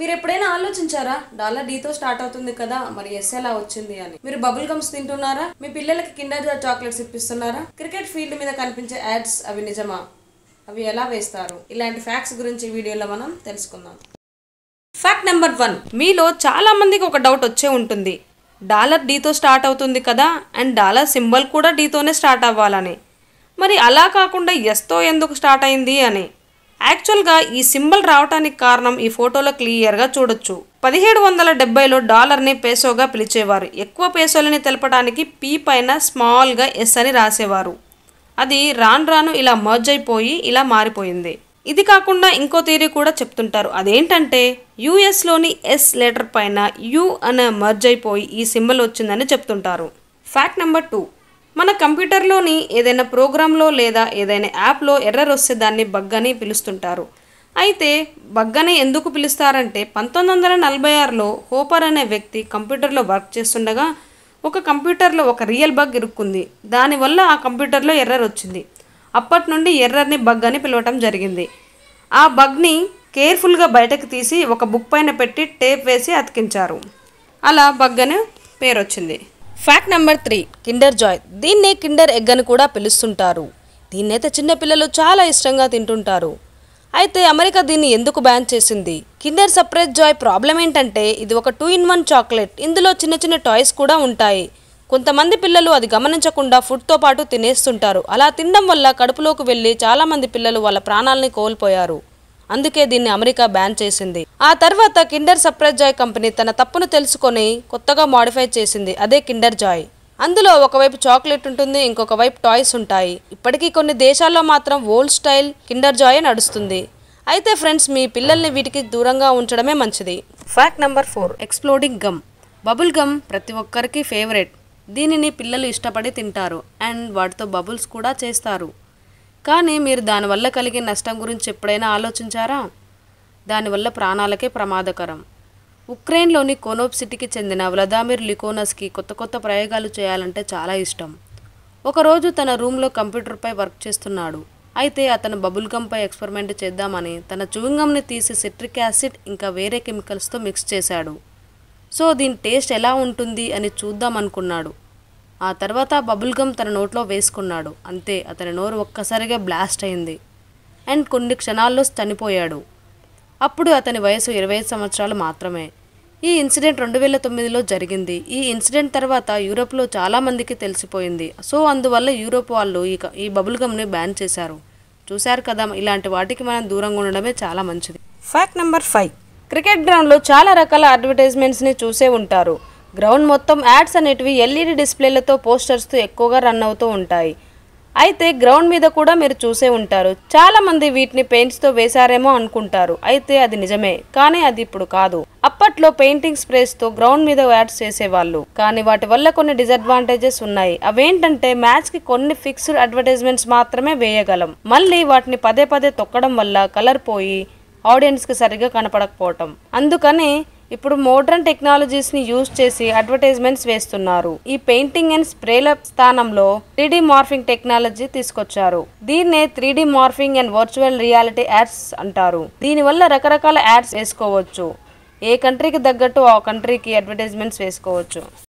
మీరు ఎప్పుడైనా ఆలోచించారా డాలర్ డీతో స్టార్ట్ అవుతుంది కదా మరి ఎస్ ఎలా వచ్చింది అని మీరు బబుల్ గమ్స్ తింటున్నారా మీ పిల్లలకి కిండర్ జార్ చాక్లెట్స్ ఇప్పిస్తున్నారా క్రికెట్ ఫీల్డ్ మీద కనిపించే యాడ్స్ అవి నిజమా అవి ఎలా వేస్తారు ఇలాంటి ఫ్యాక్ట్స్ గురించి వీడియోలో మనం తెలుసుకుందాం ఫ్యాక్ట్ నెంబర్ వన్ మీలో చాలా మందికి ఒక డౌట్ వచ్చే ఉంటుంది డాలర్ డీతో స్టార్ట్ అవుతుంది కదా అండ్ డాలర్ సింబల్ కూడా డీతోనే స్టార్ట్ అవ్వాలని మరి అలా కాకుండా ఎస్తో ఎందుకు స్టార్ట్ అయింది అని యాక్చువల్గా ఈ సింబల్ రావటానికి కారణం ఈ ఫోటోలో క్లియర్గా చూడొచ్చు పదిహేడు వందల డెబ్బైలో డాలర్ని పేసోగా పిలిచేవారు ఎక్కువ పేసోలని తెలపడానికి పీ పైన స్మాల్గా ఎస్ అని రాసేవారు అది రాను రాను ఇలా మర్జ్ అయిపోయి ఇలా మారిపోయింది ఇది కాకుండా ఇంకో థియరీ కూడా చెప్తుంటారు అదేంటంటే యుఎస్లోని ఎస్ లెటర్ పైన యు అనే మర్జ్ అయిపోయి ఈ సింబల్ వచ్చిందని చెప్తుంటారు ఫ్యాక్ట్ నెంబర్ టూ మన కంప్యూటర్లోని ఏదైనా ప్రోగ్రాంలో లేదా ఏదైనా యాప్లో ఎర్రర్ వస్తే దాన్ని బగ్ అని పిలుస్తుంటారు అయితే బగ్ అని ఎందుకు పిలుస్తారంటే పంతొమ్మిది వందల నలభై ఆరులో హోపర్ అనే వ్యక్తి కంప్యూటర్లో వర్క్ చేస్తుండగా ఒక కంప్యూటర్లో ఒక రియల్ బగ్ ఇరుక్కుంది దానివల్ల ఆ కంప్యూటర్లో ఎర్రర్ వచ్చింది అప్పటి నుండి ఎర్రర్ని బగ్ అని పిలవటం జరిగింది ఆ బగ్ని కేర్ఫుల్గా బయటకు తీసి ఒక బుక్ పైన పెట్టి టేప్ వేసి అతికించారు అలా బగ్ అని పేరు వచ్చింది fact number three Kinder Joy దీన్నే కిండర్ ఎగ్ అని కూడా పిలుస్తుంటారు దీన్నైతే చిన్నపిల్లలు చాలా ఇష్టంగా తింటుంటారు అయితే అమెరికా దీన్ని ఎందుకు బ్యాన్ చేసింది కిండర్ సర్ప్రైజ్ జాయ్ ప్రాబ్లం ఏంటంటే ఇది ఒక టూ ఇన్ వన్ చాక్లెట్ ఇందులో చిన్న చిన్న టాయ్స్ కూడా ఉంటాయి కొంతమంది పిల్లలు అది గమనించకుండా ఫుడ్తో పాటు తినేస్తుంటారు అలా తినడం వల్ల కడుపులోకి వెళ్ళి చాలామంది పిల్లలు వాళ్ళ ప్రాణాలని కోల్పోయారు అందుకే దీన్ని అమెరికా బ్యాన్ చేసింది ఆ తర్వాత కిండర్ సర్ప్రైజ్ జాయ్ కంపెనీ తన తప్పును తెలుసుకొని కొత్తగా మాడిఫై చేసింది అదే కిండర్ జాయ్ అందులో ఒకవైపు చాక్లెట్ ఉంటుంది ఇంకొక వైపు టాయ్స్ ఉంటాయి ఇప్పటికీ కొన్ని దేశాల్లో మాత్రం ఓల్డ్ స్టైల్ కిండర్ జాయ్ నడుస్తుంది అయితే ఫ్రెండ్స్ మీ పిల్లల్ని వీటికి దూరంగా ఉంచడమే మంచిది fact number four exploding gum bubble gum ప్రతి ఒక్కరికి ఫేవరెట్ దీనిని పిల్లలు ఇష్టపడి తింటారు అండ్ వాటితో బబుల్స్ కూడా చేస్తారు కానీ మీరు దానివల్ల కలిగే నష్టం గురించి ఎప్పుడైనా ఆలోచించారా దానివల్ల ప్రాణాలకే ప్రమాదకరం ఉక్రెయిన్లోని కొనోప్ సిటీకి చెందిన వ్లదామిర్ లికోనస్కి కొత్త కొత్త ప్రయోగాలు చేయాలంటే చాలా ఇష్టం ఒకరోజు తన రూమ్లో కంప్యూటర్పై వర్క్ చేస్తున్నాడు అయితే అతను బబుల్ గమ్పై ఎక్స్పెరిమెంట్ చేద్దామని తన చూయింగమ్ని తీసి సిట్రిక్ యాసిడ్ ఇంకా వేరే కెమికల్స్తో మిక్స్ చేశాడు సో దీని టేస్ట్ ఎలా ఉంటుంది అని చూద్దాం అనుకున్నాడు ఆ తర్వాత బబుల్ గమ్ తన నోట్లో వేసుకున్నాడు అంతే అతని నోరు ఒక్కసారిగా బ్లాస్ట్ అయింది అండ్ కొన్ని క్షణాల్లో చనిపోయాడు అప్పుడు అతని వయసు ఇరవై సంవత్సరాలు మాత్రమే ఈ ఇన్సిడెంట్ రెండు వేల తొమ్మిదిలో జరిగింది ఈ ఇన్సిడెంట్ తర్వాత యూరోప్లో చాలామందికి తెలిసిపోయింది సో అందువల్ల యూరోప్ వాళ్ళు ఈ ఈ బబుల్ గమ్ని బ్యాన్ చేశారు చూశారు కదా ఇలాంటి వాటికి మనం దూరంగా ఉండడమే చాలా మంచిది ఫ్యాక్ట్ నెంబర్ ఫైవ్ క్రికెట్ గ్రౌండ్లో చాలా రకాల అడ్వర్టైజ్మెంట్స్ని చూసే ఉంటారు గ్రౌండ్ మొత్తం యాడ్స్ అనేటివి ఎల్ఈడి డిస్ప్లేలతో పోస్టర్స్తో ఎక్కువగా రన్ అవుతూ ఉంటాయి అయితే గ్రౌండ్ మీద కూడా మీరు చూసే ఉంటారు చాలామంది వీటిని పెయింట్స్తో వేశారేమో అనుకుంటారు అయితే అది నిజమే కానీ అది ఇప్పుడు కాదు అప్పట్లో పెయింటింగ్ స్ప్రేస్తో గ్రౌండ్ మీద యాడ్స్ చేసేవాళ్ళు కానీ వాటి వల్ల కొన్ని డిసడ్వాంటేజెస్ ఉన్నాయి అవేంటంటే మ్యాచ్కి కొన్ని ఫిక్స్డ్ అడ్వర్టైజ్మెంట్స్ మాత్రమే వేయగలం మళ్ళీ వాటిని పదే పదే తొక్కడం వల్ల కలర్ పోయి ఆడియన్స్కి సరిగ్గా కనపడకపోవటం అందుకని ఇప్పుడు మోడ్రన్ టెక్నాలజీస్ని యూజ్ చేసి అడ్వర్టైజ్మెంట్స్ వేస్తున్నారు ఈ పెయింటింగ్ అండ్ స్ప్రేల స్థానంలో త్రీడీ మార్ఫింగ్ టెక్నాలజీ తీసుకొచ్చారు దీన్నే three D morphing and virtual reality ads అంటారు దీనివల్ల రకరకాల యాడ్స్ వేసుకోవచ్చు ఏ కంట్రీకి తగ్గట్టు ఆ కంట్రీకి అడ్వర్టైజ్మెంట్స్ వేసుకోవచ్చు